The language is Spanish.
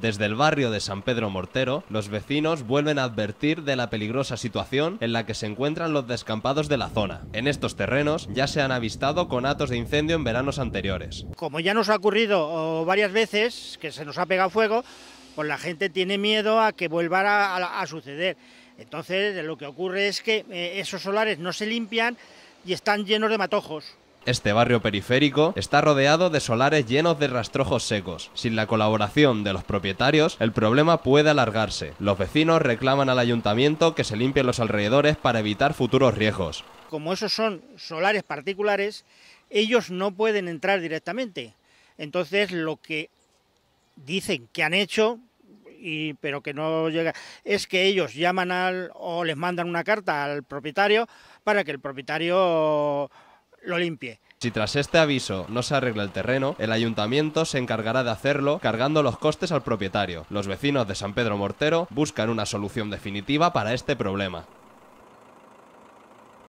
Desde el barrio de San Pedro Mortero, los vecinos vuelven a advertir de la peligrosa situación en la que se encuentran los descampados de la zona. En estos terrenos ya se han avistado conatos de incendio en veranos anteriores. Como ya nos ha ocurrido varias veces que se nos ha pegado fuego, pues la gente tiene miedo a que vuelva a, suceder. Entonces lo que ocurre es que eh, esos solares no se limpian y están llenos de matojos. Este barrio periférico está rodeado de solares llenos de rastrojos secos. Sin la colaboración de los propietarios, el problema puede alargarse. Los vecinos reclaman al ayuntamiento que se limpien los alrededores para evitar futuros riesgos. Como esos son solares particulares, ellos no pueden entrar directamente. Entonces, lo que dicen que han hecho, y, pero que no llega, es que ellos llaman al, o les mandan una carta al propietario para que el propietario limpie. Si tras este aviso no se arregla el terreno, el ayuntamiento se encargará de hacerlo cargando los costes al propietario. Los vecinos de San Pedro Mortero buscan una solución definitiva para este problema.